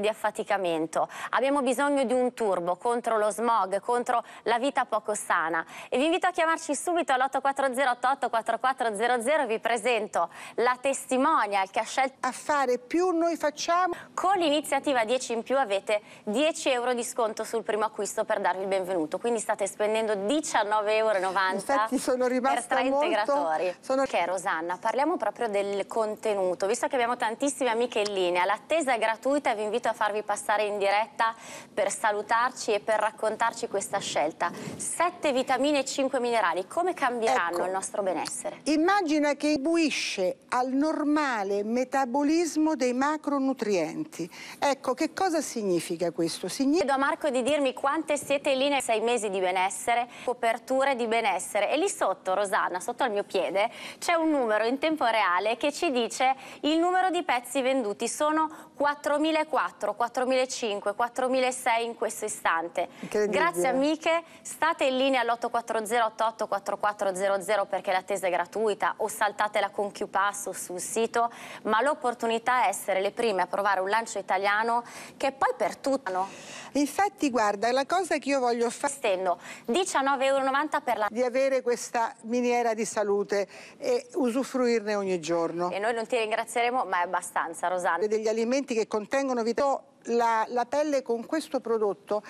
di affaticamento, abbiamo bisogno di un turbo contro lo smog, contro la vita poco sana e vi invito a chiamarci subito all'840 vi presento la testimonial che ha scelto a fare più noi facciamo con l'iniziativa 10 in più avete 10 euro di sconto sul primo acquisto per darvi il benvenuto quindi state spendendo 19,90 euro sono rimasta per molto integratori. sono... che è Rosanna parliamo proprio del contenuto visto che abbiamo tantissime amiche in linea l'attesa è gratuita vi invito invito a farvi passare in diretta per salutarci e per raccontarci questa scelta. Sette vitamine e cinque minerali, come cambieranno ecco, il nostro benessere? Immagina che ibuisce al normale metabolismo dei macronutrienti. Ecco, che cosa significa questo? Significa... Chiedo a Marco di dirmi quante siete lì nei sei mesi di benessere, coperture di benessere. E lì sotto, Rosanna, sotto al mio piede, c'è un numero in tempo reale che ci dice il numero di pezzi venduti. Sono 4.400 4, 4.500, 4.600 in questo istante. Grazie amiche, state in linea all'840-884400 perché l'attesa è gratuita o saltatela con QPass o sul sito, ma l'opportunità è essere le prime a provare un lancio italiano che è poi per tutti. Infatti guarda, la cosa che io voglio fare... Stendo 19,90 euro per la... Di avere questa miniera di salute e usufruirne ogni giorno. E noi non ti ringrazieremo, ma è abbastanza, Rosanna. Degli alimenti che contengono vitamine la, la pelle con questo prodotto